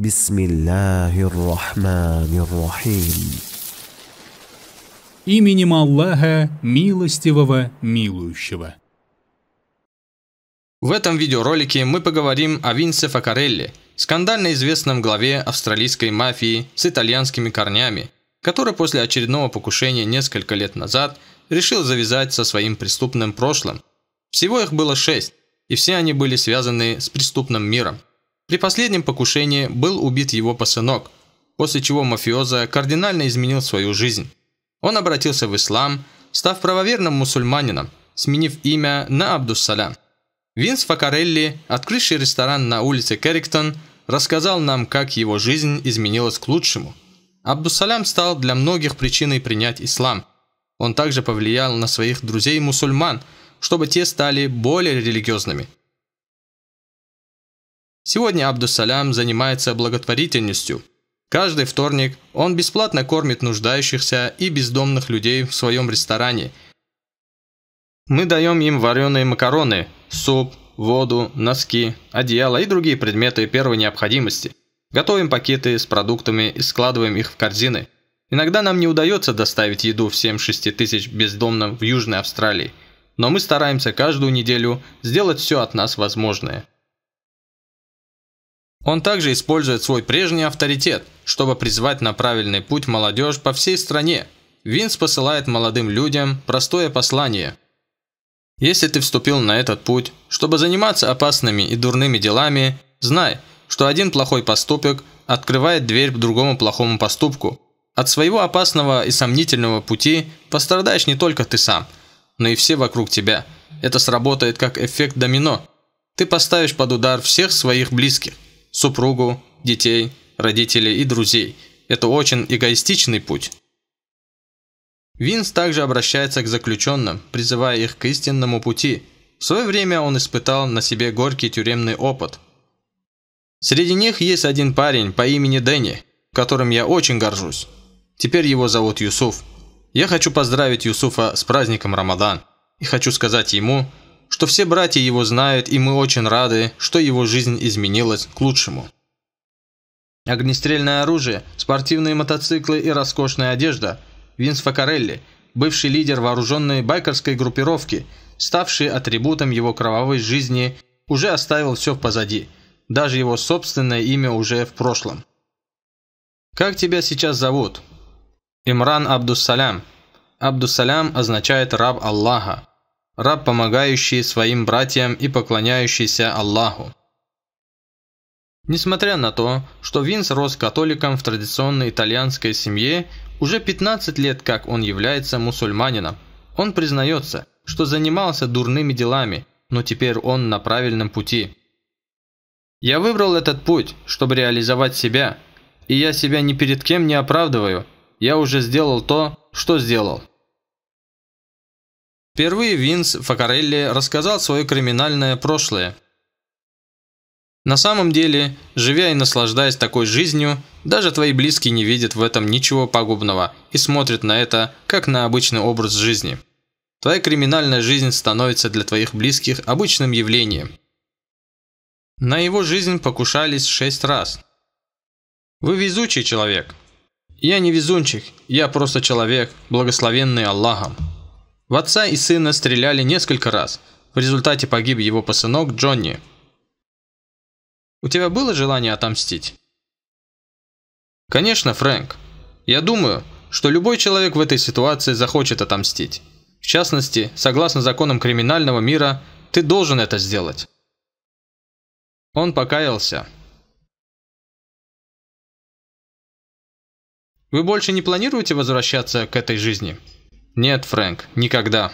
بسم الله الرحمن الرحيم Именем Аллаха, милостивого, милующего. В этом видеоролике мы поговорим о Винсе Факарелле, скандально известном главе австралийской мафии с итальянскими корнями, который после очередного покушения несколько лет назад решил завязать со своим преступным прошлым. Всего их было шесть, и все они были связаны с преступным миром – при последнем покушении был убит его пасынок, после чего мафиоза кардинально изменил свою жизнь. Он обратился в ислам, став правоверным мусульманином, сменив имя на Абдуссалям. Винс Факарелли, открывший ресторан на улице Керриктон, рассказал нам, как его жизнь изменилась к лучшему. Абдуссалям стал для многих причиной принять ислам. Он также повлиял на своих друзей-мусульман, чтобы те стали более религиозными – Сегодня Абдусалям занимается благотворительностью. Каждый вторник он бесплатно кормит нуждающихся и бездомных людей в своем ресторане. Мы даем им вареные макароны, суп, воду, носки, одеяло и другие предметы первой необходимости. Готовим пакеты с продуктами и складываем их в корзины. Иногда нам не удается доставить еду всем 6 тысяч бездомным в Южной Австралии, но мы стараемся каждую неделю сделать все от нас возможное. Он также использует свой прежний авторитет, чтобы призвать на правильный путь молодежь по всей стране. Винс посылает молодым людям простое послание. Если ты вступил на этот путь, чтобы заниматься опасными и дурными делами, знай, что один плохой поступок открывает дверь к другому плохому поступку. От своего опасного и сомнительного пути пострадаешь не только ты сам, но и все вокруг тебя. Это сработает как эффект домино. Ты поставишь под удар всех своих близких супругу, детей, родителей и друзей. Это очень эгоистичный путь. Винс также обращается к заключенным, призывая их к истинному пути. В свое время он испытал на себе горький тюремный опыт. Среди них есть один парень по имени Дэнни, которым я очень горжусь. Теперь его зовут Юсуф. Я хочу поздравить Юсуфа с праздником Рамадан и хочу сказать ему, что все братья его знают, и мы очень рады, что его жизнь изменилась к лучшему. Огнестрельное оружие, спортивные мотоциклы и роскошная одежда. Винс Факарелли, бывший лидер вооруженной байкерской группировки, ставший атрибутом его кровавой жизни, уже оставил все позади. Даже его собственное имя уже в прошлом. Как тебя сейчас зовут? Имран Абдуссалям. Абдуссалям означает «раб Аллаха» раб, помогающий своим братьям и поклоняющийся Аллаху. Несмотря на то, что Винс рос католиком в традиционной итальянской семье, уже 15 лет как он является мусульманином. Он признается, что занимался дурными делами, но теперь он на правильном пути. «Я выбрал этот путь, чтобы реализовать себя, и я себя ни перед кем не оправдываю. Я уже сделал то, что сделал». Впервые Винс Факарелли рассказал свое криминальное прошлое. На самом деле, живя и наслаждаясь такой жизнью, даже твои близкие не видят в этом ничего пагубного и смотрят на это, как на обычный образ жизни. Твоя криминальная жизнь становится для твоих близких обычным явлением. На его жизнь покушались шесть раз. Вы везучий человек. Я не везунчик, я просто человек, благословенный Аллахом. В отца и сына стреляли несколько раз. В результате погиб его пасынок Джонни. У тебя было желание отомстить? Конечно, Фрэнк. Я думаю, что любой человек в этой ситуации захочет отомстить. В частности, согласно законам криминального мира, ты должен это сделать. Он покаялся. Вы больше не планируете возвращаться к этой жизни? Нет, Фрэнк, никогда.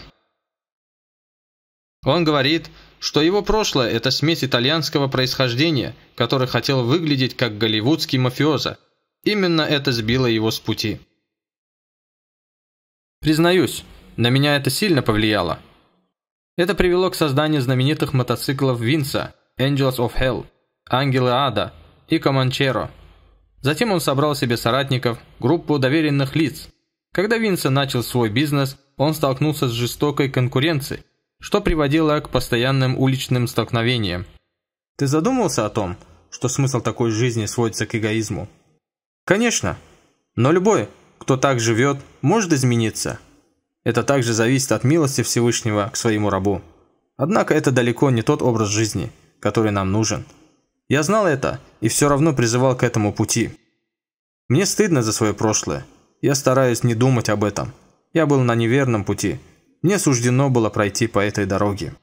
Он говорит, что его прошлое – это смесь итальянского происхождения, который хотел выглядеть как голливудский мафиоза. Именно это сбило его с пути. Признаюсь, на меня это сильно повлияло. Это привело к созданию знаменитых мотоциклов Винса, Angels of Hell, Ангелы Ада и Команчеро. Затем он собрал себе соратников, группу доверенных лиц – когда Винса начал свой бизнес, он столкнулся с жестокой конкуренцией, что приводило к постоянным уличным столкновениям. Ты задумывался о том, что смысл такой жизни сводится к эгоизму? Конечно, но любой, кто так живет, может измениться. Это также зависит от милости Всевышнего к своему рабу. Однако это далеко не тот образ жизни, который нам нужен. Я знал это и все равно призывал к этому пути. Мне стыдно за свое прошлое, я стараюсь не думать об этом. Я был на неверном пути. Мне суждено было пройти по этой дороге.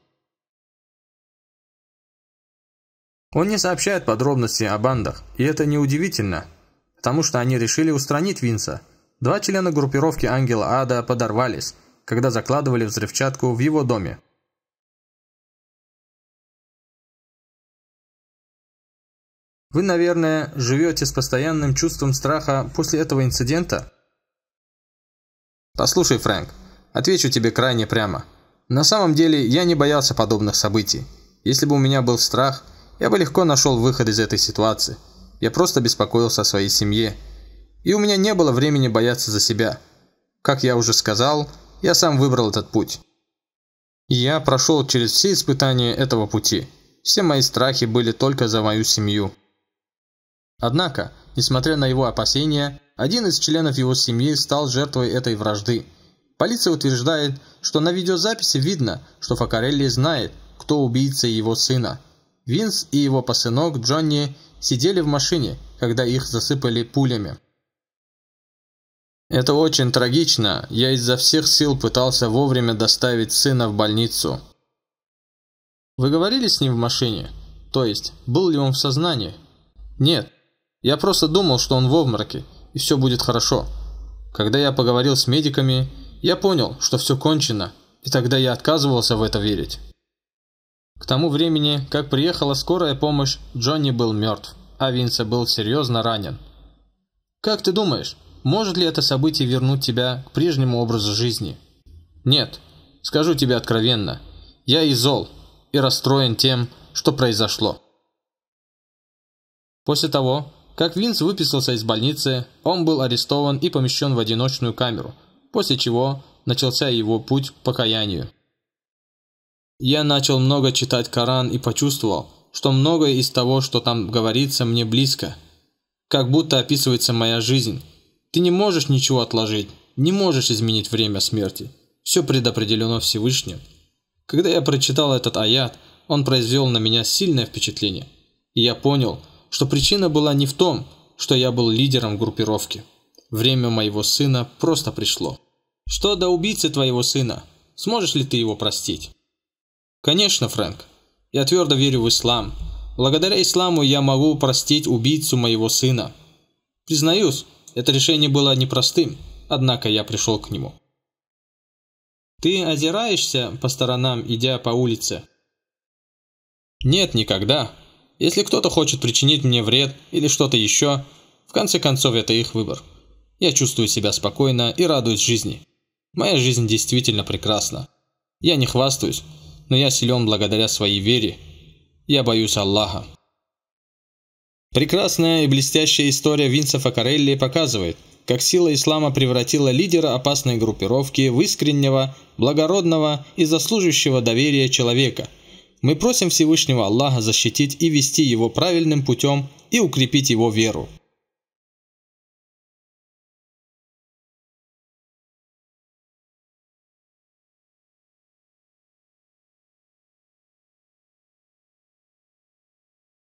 Он не сообщает подробности о бандах, и это неудивительно, потому что они решили устранить Винса. Два члена группировки Ангела Ада подорвались, когда закладывали взрывчатку в его доме. Вы, наверное, живете с постоянным чувством страха после этого инцидента? Послушай, Фрэнк, отвечу тебе крайне прямо. На самом деле, я не боялся подобных событий. Если бы у меня был страх, я бы легко нашел выход из этой ситуации. Я просто беспокоился о своей семье. И у меня не было времени бояться за себя. Как я уже сказал, я сам выбрал этот путь. И я прошел через все испытания этого пути. Все мои страхи были только за мою семью. Однако, несмотря на его опасения, один из членов его семьи стал жертвой этой вражды. Полиция утверждает, что на видеозаписи видно, что Факарелли знает, кто убийца его сына. Винс и его пасынок Джонни сидели в машине, когда их засыпали пулями. «Это очень трагично. Я изо всех сил пытался вовремя доставить сына в больницу». «Вы говорили с ним в машине? То есть, был ли он в сознании?» «Нет. Я просто думал, что он в обмороке и все будет хорошо. Когда я поговорил с медиками, я понял, что все кончено, и тогда я отказывался в это верить. К тому времени, как приехала скорая помощь, Джонни был мертв, а Винса был серьезно ранен. Как ты думаешь, может ли это событие вернуть тебя к прежнему образу жизни? Нет, скажу тебе откровенно, я и зол, и расстроен тем, что произошло. После того, как Винс выписался из больницы, он был арестован и помещен в одиночную камеру, после чего начался его путь к покаянию. Я начал много читать Коран и почувствовал, что многое из того, что там говорится, мне близко. Как будто описывается моя жизнь. Ты не можешь ничего отложить, не можешь изменить время смерти. Все предопределено Всевышним. Когда я прочитал этот аят, он произвел на меня сильное впечатление. И я понял – что причина была не в том, что я был лидером группировки. Время моего сына просто пришло. Что до убийцы твоего сына? Сможешь ли ты его простить? Конечно, Фрэнк. Я твердо верю в ислам. Благодаря исламу я могу простить убийцу моего сына. Признаюсь, это решение было непростым, однако я пришел к нему. Ты озираешься по сторонам, идя по улице? Нет, никогда. Если кто-то хочет причинить мне вред или что-то еще, в конце концов это их выбор. Я чувствую себя спокойно и радуюсь жизни. Моя жизнь действительно прекрасна. Я не хвастаюсь, но я силен благодаря своей вере. Я боюсь Аллаха. Прекрасная и блестящая история Винса Факарелли показывает, как сила ислама превратила лидера опасной группировки в искреннего, благородного и заслуживающего доверия человека – мы просим Всевышнего Аллаха защитить и вести его правильным путем и укрепить его веру.